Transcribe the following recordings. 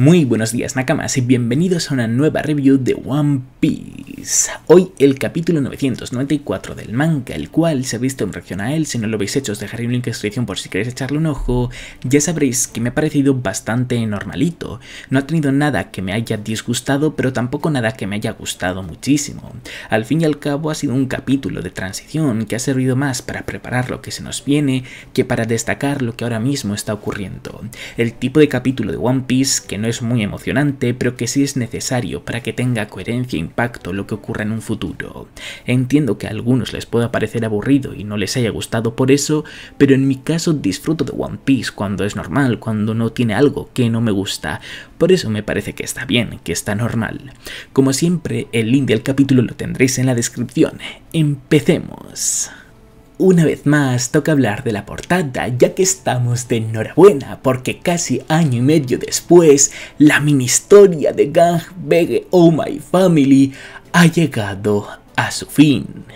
Muy buenos días Nakamas y bienvenidos a una nueva review de One Piece. Hoy el capítulo 994 del manga, el cual se ha visto en reacción a él, si no lo habéis hecho os dejaré un link en la descripción por si queréis echarle un ojo, ya sabréis que me ha parecido bastante normalito, no ha tenido nada que me haya disgustado pero tampoco nada que me haya gustado muchísimo. Al fin y al cabo ha sido un capítulo de transición que ha servido más para preparar lo que se nos viene que para destacar lo que ahora mismo está ocurriendo. El tipo de capítulo de One Piece que no es muy emocionante, pero que sí es necesario para que tenga coherencia e impacto lo que ocurra en un futuro. Entiendo que a algunos les pueda parecer aburrido y no les haya gustado por eso, pero en mi caso disfruto de One Piece cuando es normal, cuando no tiene algo que no me gusta. Por eso me parece que está bien, que está normal. Como siempre, el link del capítulo lo tendréis en la descripción. ¡Empecemos! Una vez más toca hablar de la portada, ya que estamos de enhorabuena, porque casi año y medio después, la mini historia de Gang Bege Oh My Family ha llegado a su fin.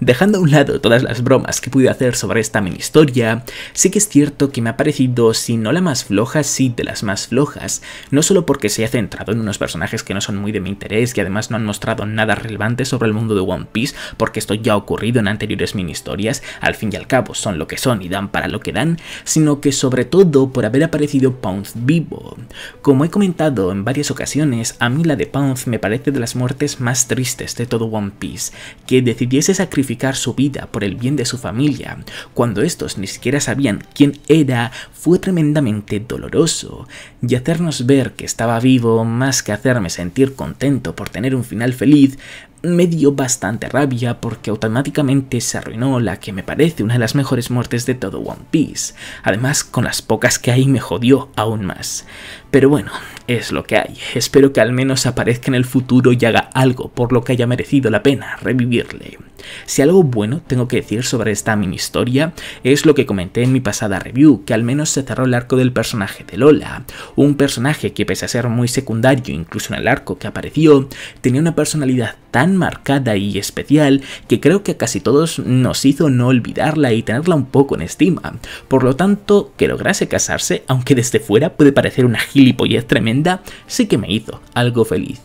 Dejando a un lado todas las bromas que pude hacer sobre esta mini historia, sí que es cierto que me ha parecido, si no la más floja, sí de las más flojas, no solo porque se ha centrado en unos personajes que no son muy de mi interés, y además no han mostrado nada relevante sobre el mundo de One Piece, porque esto ya ha ocurrido en anteriores mini historias, al fin y al cabo son lo que son y dan para lo que dan, sino que sobre todo por haber aparecido Pounce vivo. Como he comentado en varias ocasiones, a mí la de Pounce me parece de las muertes más tristes de todo One Piece, que decidiese sacrificar su vida por el bien de su familia, cuando estos ni siquiera sabían quién era, fue tremendamente doloroso, y hacernos ver que estaba vivo, más que hacerme sentir contento por tener un final feliz, me dio bastante rabia porque automáticamente se arruinó la que me parece una de las mejores muertes de todo One Piece. Además, con las pocas que hay me jodió aún más. Pero bueno, es lo que hay. Espero que al menos aparezca en el futuro y haga algo por lo que haya merecido la pena revivirle. Si algo bueno tengo que decir sobre esta mini historia es lo que comenté en mi pasada review, que al menos se cerró el arco del personaje de Lola, un personaje que pese a ser muy secundario incluso en el arco que apareció, tenía una personalidad tan marcada y especial que creo que a casi todos nos hizo no olvidarla y tenerla un poco en estima, por lo tanto que lograse casarse, aunque desde fuera puede parecer una gilipollez tremenda sí que me hizo algo feliz.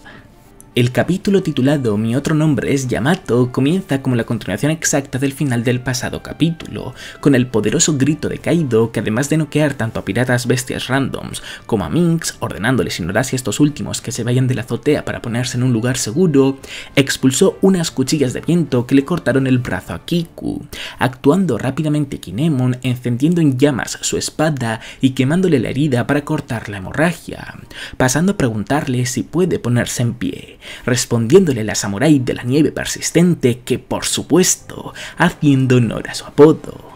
El capítulo titulado Mi otro nombre es Yamato comienza como la continuación exacta del final del pasado capítulo, con el poderoso grito de Kaido que además de noquear tanto a piratas bestias randoms como a Minx, ordenándoles ignorarse a estos últimos que se vayan de la azotea para ponerse en un lugar seguro, expulsó unas cuchillas de viento que le cortaron el brazo a Kiku, actuando rápidamente Kinemon encendiendo en llamas su espada y quemándole la herida para cortar la hemorragia, pasando a preguntarle si puede ponerse en pie respondiéndole la samurái de la nieve persistente que, por supuesto, haciendo honor a su apodo.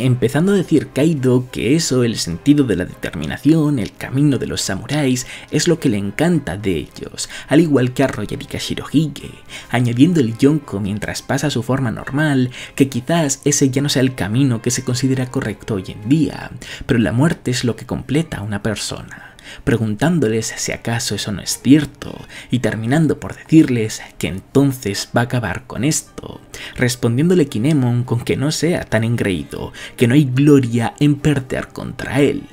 Empezando a decir Kaido que eso, el sentido de la determinación, el camino de los samuráis, es lo que le encanta de ellos, al igual que a y Shirohige, añadiendo el yonko mientras pasa su forma normal, que quizás ese ya no sea el camino que se considera correcto hoy en día, pero la muerte es lo que completa a una persona preguntándoles si acaso eso no es cierto y terminando por decirles que entonces va a acabar con esto, respondiéndole Kinemon con que no sea tan engreído, que no hay gloria en perder contra él.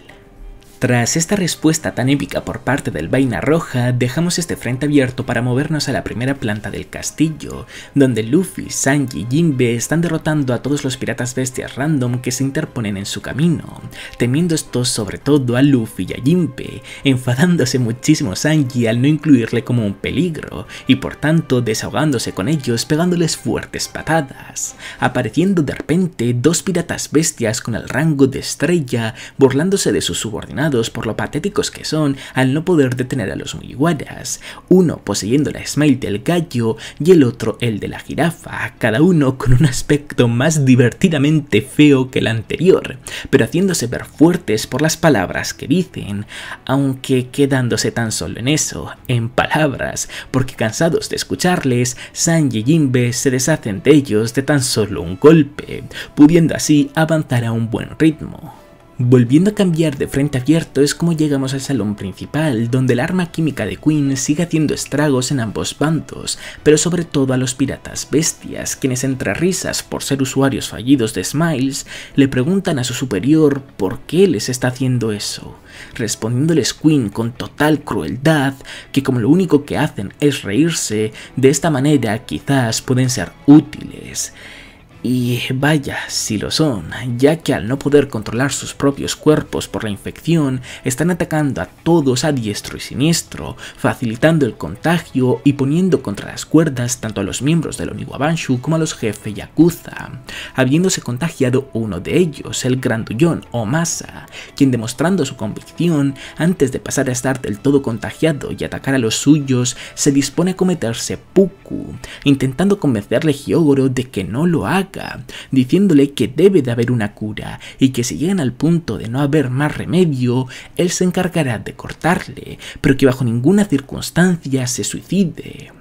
Tras esta respuesta tan épica por parte del Vaina Roja, dejamos este frente abierto para movernos a la primera planta del castillo, donde Luffy, Sanji y Jinbe están derrotando a todos los piratas bestias random que se interponen en su camino, temiendo estos sobre todo a Luffy y a Jinbe, enfadándose muchísimo Sanji al no incluirle como un peligro, y por tanto desahogándose con ellos pegándoles fuertes patadas, apareciendo de repente dos piratas bestias con el rango de estrella burlándose de sus subordinados por lo patéticos que son al no poder detener a los Mugiwaras, uno poseyendo la smile del gallo y el otro el de la jirafa, cada uno con un aspecto más divertidamente feo que el anterior, pero haciéndose ver fuertes por las palabras que dicen, aunque quedándose tan solo en eso, en palabras, porque cansados de escucharles, San y Jinbe se deshacen de ellos de tan solo un golpe, pudiendo así avanzar a un buen ritmo. Volviendo a cambiar de frente abierto es como llegamos al salón principal, donde el arma química de Queen sigue haciendo estragos en ambos bandos, pero sobre todo a los piratas bestias, quienes entre risas por ser usuarios fallidos de Smiles, le preguntan a su superior por qué les está haciendo eso, respondiéndoles Queen con total crueldad que como lo único que hacen es reírse, de esta manera quizás pueden ser útiles. Y vaya, si lo son, ya que al no poder controlar sus propios cuerpos por la infección, están atacando a todos a diestro y siniestro, facilitando el contagio y poniendo contra las cuerdas tanto a los miembros del Oniwabanshu como a los jefes Yakuza, habiéndose contagiado uno de ellos, el grandullón Omasa, quien demostrando su convicción, antes de pasar a estar del todo contagiado y atacar a los suyos, se dispone a cometerse Puku, intentando convencerle a de que no lo haga diciéndole que debe de haber una cura y que si llegan al punto de no haber más remedio, él se encargará de cortarle, pero que bajo ninguna circunstancia se suicide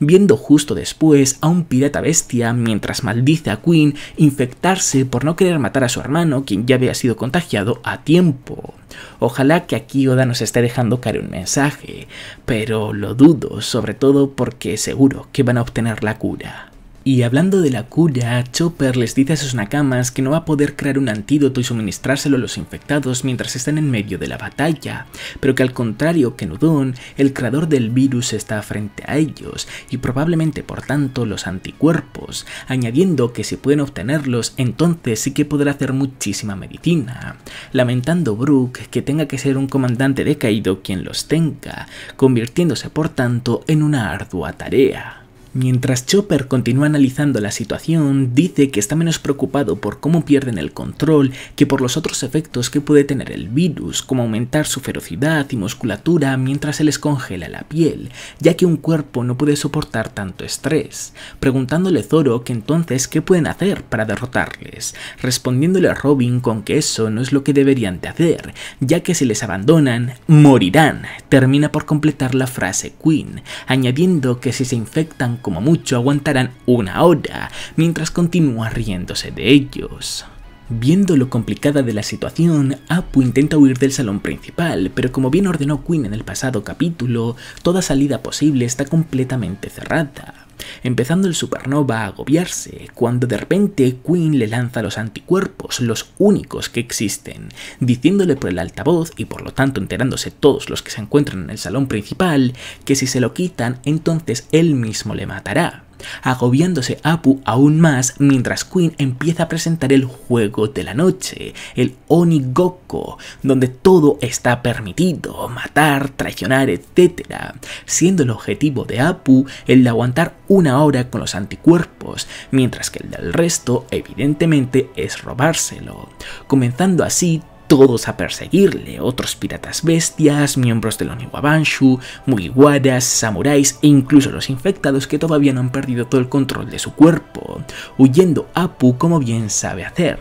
viendo justo después a un pirata bestia mientras maldice a Quinn infectarse por no querer matar a su hermano quien ya había sido contagiado a tiempo. Ojalá que aquí Oda nos esté dejando caer un mensaje, pero lo dudo, sobre todo porque seguro que van a obtener la cura. Y hablando de la cura, Chopper les dice a sus nakamas que no va a poder crear un antídoto y suministrárselo a los infectados mientras están en medio de la batalla, pero que al contrario que Nudon, el creador del virus está frente a ellos y probablemente por tanto los anticuerpos, añadiendo que si pueden obtenerlos entonces sí que podrá hacer muchísima medicina, lamentando Brooke que tenga que ser un comandante de Kaido quien los tenga, convirtiéndose por tanto en una ardua tarea. Mientras Chopper continúa analizando la situación, dice que está menos preocupado por cómo pierden el control que por los otros efectos que puede tener el virus, como aumentar su ferocidad y musculatura mientras se les congela la piel, ya que un cuerpo no puede soportar tanto estrés, preguntándole Zoro que entonces qué pueden hacer para derrotarles, respondiéndole a Robin con que eso no es lo que deberían de hacer, ya que si les abandonan, morirán, termina por completar la frase Queen, añadiendo que si se infectan como mucho aguantarán una hora mientras continúa riéndose de ellos. Viendo lo complicada de la situación, Apu intenta huir del salón principal, pero como bien ordenó Quinn en el pasado capítulo, toda salida posible está completamente cerrada. Empezando el supernova a agobiarse cuando de repente Quinn le lanza los anticuerpos, los únicos que existen, diciéndole por el altavoz y por lo tanto enterándose todos los que se encuentran en el salón principal que si se lo quitan entonces él mismo le matará agobiándose Apu aún más mientras Queen empieza a presentar el juego de la noche, el Onigoko, donde todo está permitido, matar, traicionar, etc., siendo el objetivo de Apu el de aguantar una hora con los anticuerpos, mientras que el del resto evidentemente es robárselo, comenzando así todos a perseguirle, otros piratas bestias, miembros del Oniwabanshu, mugiwaras, samuráis e incluso los infectados que todavía no han perdido todo el control de su cuerpo, huyendo Apu como bien sabe hacer.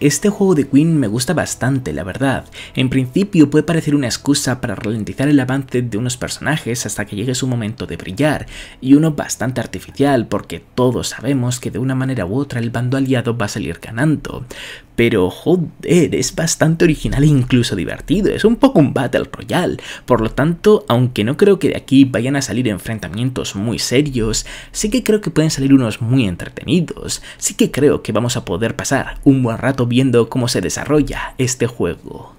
Este juego de Queen me gusta bastante, la verdad. En principio puede parecer una excusa para ralentizar el avance de unos personajes hasta que llegue su momento de brillar, y uno bastante artificial porque todos sabemos que de una manera u otra el bando aliado va a salir ganando. Pero joder, es bastante original e incluso divertido, es un poco un Battle Royale, por lo tanto, aunque no creo que de aquí vayan a salir enfrentamientos muy serios, sí que creo que pueden salir unos muy entretenidos, sí que creo que vamos a poder pasar un buen rato viendo cómo se desarrolla este juego.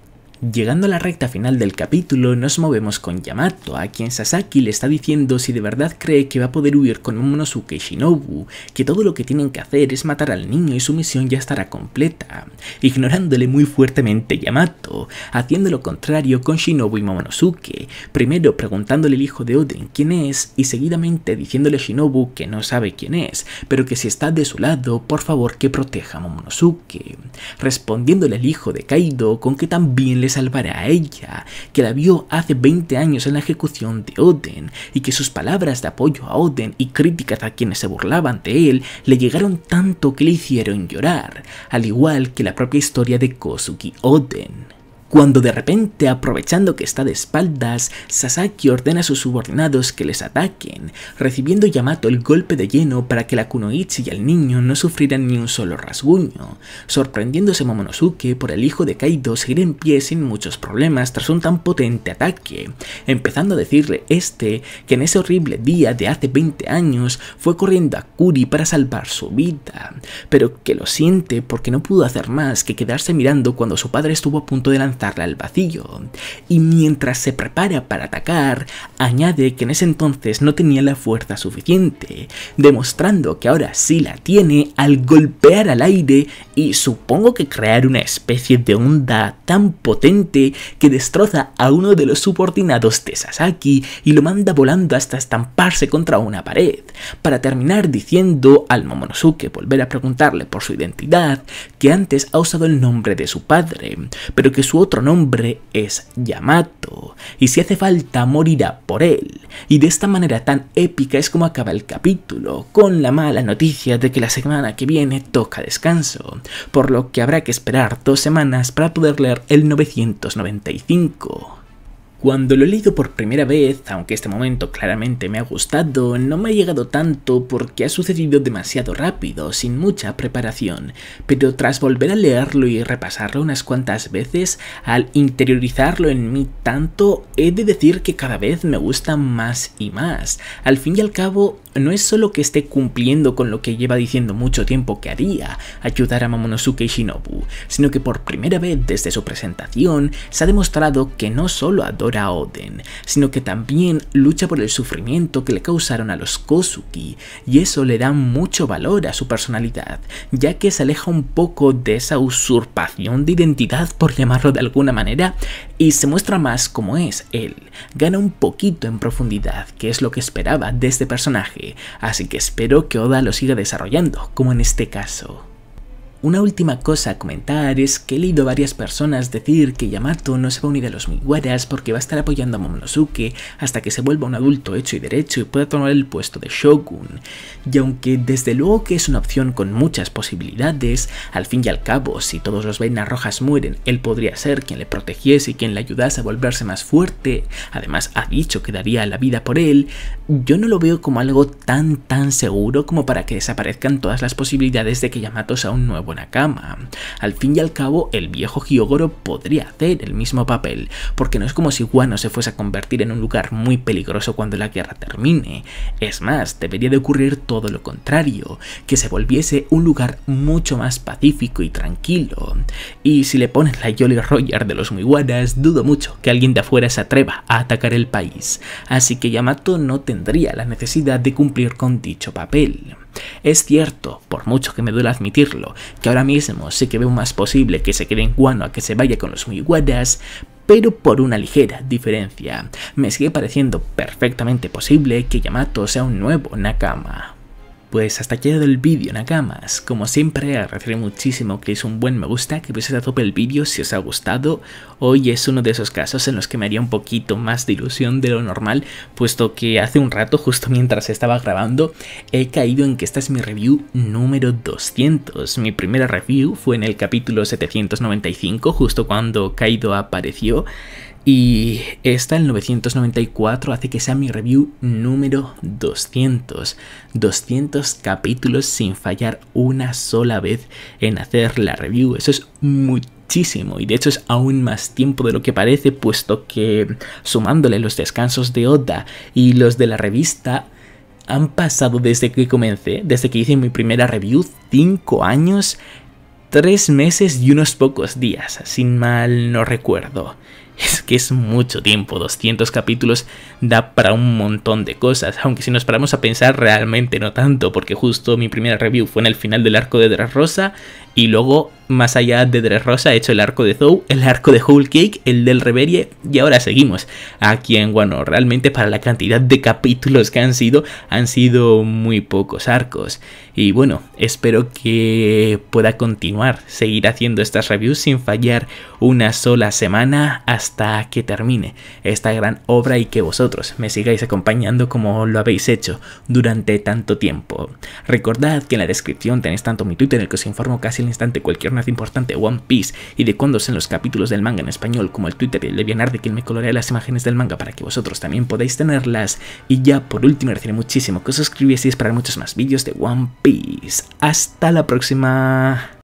Llegando a la recta final del capítulo, nos movemos con Yamato, a quien Sasaki le está diciendo si de verdad cree que va a poder huir con Momonosuke y Shinobu, que todo lo que tienen que hacer es matar al niño y su misión ya estará completa, ignorándole muy fuertemente Yamato, haciendo lo contrario con Shinobu y Momonosuke, primero preguntándole al hijo de Oden quién es y seguidamente diciéndole a Shinobu que no sabe quién es, pero que si está de su lado, por favor que proteja a Momonosuke respondiéndole al hijo de Kaido con que también le salvará a ella, que la vio hace 20 años en la ejecución de Oden, y que sus palabras de apoyo a Oden y críticas a quienes se burlaban de él le llegaron tanto que le hicieron llorar, al igual que la propia historia de Kosuki Oden cuando de repente, aprovechando que está de espaldas, Sasaki ordena a sus subordinados que les ataquen, recibiendo Yamato el golpe de lleno para que la Kunoichi y el niño no sufrieran ni un solo rasguño, sorprendiéndose Momonosuke por el hijo de Kaido seguir en pie sin muchos problemas tras un tan potente ataque, empezando a decirle este que en ese horrible día de hace 20 años fue corriendo a Kuri para salvar su vida, pero que lo siente porque no pudo hacer más que quedarse mirando cuando su padre estuvo a punto de lanzar al vacío, y mientras se prepara para atacar, añade que en ese entonces no tenía la fuerza suficiente, demostrando que ahora sí la tiene al golpear al aire y supongo que crear una especie de onda tan potente que destroza a uno de los subordinados de Sasaki y lo manda volando hasta estamparse contra una pared, para terminar diciendo al Momonosuke volver a preguntarle por su identidad, que antes ha usado el nombre de su padre, pero que su otro otro nombre es Yamato, y si hace falta morirá por él. Y de esta manera tan épica es como acaba el capítulo, con la mala noticia de que la semana que viene toca descanso, por lo que habrá que esperar dos semanas para poder leer el 995. Cuando lo he leído por primera vez, aunque este momento claramente me ha gustado, no me ha llegado tanto porque ha sucedido demasiado rápido, sin mucha preparación, pero tras volver a leerlo y repasarlo unas cuantas veces, al interiorizarlo en mí tanto, he de decir que cada vez me gusta más y más. Al fin y al cabo, no es solo que esté cumpliendo con lo que lleva diciendo mucho tiempo que haría, ayudar a Momonosuke Shinobu, sino que por primera vez desde su presentación se ha demostrado que no solo adora a Oden, sino que también lucha por el sufrimiento que le causaron a los Kosuki, y eso le da mucho valor a su personalidad, ya que se aleja un poco de esa usurpación de identidad, por llamarlo de alguna manera, y se muestra más como es él. Gana un poquito en profundidad, que es lo que esperaba de este personaje, así que espero que Oda lo siga desarrollando, como en este caso. Una última cosa a comentar es que he leído varias personas decir que Yamato no se va a unir a los Miwaras porque va a estar apoyando a Momonosuke hasta que se vuelva un adulto hecho y derecho y pueda tomar el puesto de Shogun. Y aunque desde luego que es una opción con muchas posibilidades, al fin y al cabo, si todos los vainas rojas mueren, él podría ser quien le protegiese y quien le ayudase a volverse más fuerte, además ha dicho que daría la vida por él, yo no lo veo como algo tan tan seguro como para que desaparezcan todas las posibilidades de que Yamato sea un nuevo buena cama. Al fin y al cabo, el viejo Hyogoro podría hacer el mismo papel, porque no es como si Wano se fuese a convertir en un lugar muy peligroso cuando la guerra termine. Es más, debería de ocurrir todo lo contrario, que se volviese un lugar mucho más pacífico y tranquilo. Y si le pones la Jolly Roger de los Muiwaras, dudo mucho que alguien de afuera se atreva a atacar el país, así que Yamato no tendría la necesidad de cumplir con dicho papel. Es cierto, por mucho que me duele admitirlo, que ahora mismo sé que veo más posible que se quede en Guano a que se vaya con los guadas, pero por una ligera diferencia. Me sigue pareciendo perfectamente posible que Yamato sea un nuevo Nakama. Pues hasta aquí ha el vídeo, Nakamas. Como siempre, agradeceré muchísimo que es un buen me gusta, que puse a tope el vídeo si os ha gustado. Hoy es uno de esos casos en los que me haría un poquito más de ilusión de lo normal, puesto que hace un rato, justo mientras estaba grabando, he caído en que esta es mi review número 200. Mi primera review fue en el capítulo 795, justo cuando Kaido apareció. Y esta, el 994, hace que sea mi review número 200. 200 capítulos sin fallar una sola vez en hacer la review. Eso es muchísimo. Y de hecho es aún más tiempo de lo que parece, puesto que sumándole los descansos de Oda y los de la revista, han pasado desde que comencé, desde que hice mi primera review, 5 años, 3 meses y unos pocos días, sin mal no recuerdo. Es que es mucho tiempo, 200 capítulos da para un montón de cosas, aunque si nos paramos a pensar realmente no tanto, porque justo mi primera review fue en el final del arco de Rosa. Y luego, más allá de Rosa he hecho el arco de Zou, el arco de Whole Cake, el del Reverie, y ahora seguimos. aquí en bueno, realmente para la cantidad de capítulos que han sido, han sido muy pocos arcos. Y bueno, espero que pueda continuar, seguir haciendo estas reviews sin fallar una sola semana hasta que termine esta gran obra y que vosotros me sigáis acompañando como lo habéis hecho durante tanto tiempo. Recordad que en la descripción tenéis tanto mi Twitter en el que os informo casi el instante cualquier noticia importante de One Piece y de cuándo en los capítulos del manga en español, como el Twitter y el de quien me colorea las imágenes del manga para que vosotros también podáis tenerlas. Y ya por último, agradeceré muchísimo que os suscribieseis para muchos más vídeos de One Piece. Hasta la próxima.